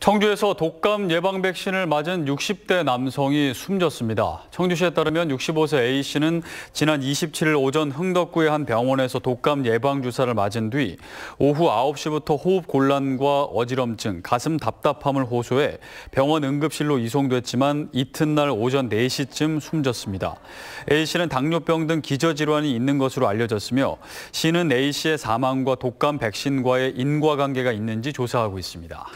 청주에서 독감 예방 백신을 맞은 60대 남성이 숨졌습니다. 청주시에 따르면 65세 A씨는 지난 27일 오전 흥덕구의 한 병원에서 독감 예방 주사를 맞은 뒤 오후 9시부터 호흡 곤란과 어지럼증, 가슴 답답함을 호소해 병원 응급실로 이송됐지만 이튿날 오전 4시쯤 숨졌습니다. A씨는 당뇨병 등 기저질환이 있는 것으로 알려졌으며 시는 A씨의 사망과 독감 백신과의 인과관계가 있는지 조사하고 있습니다.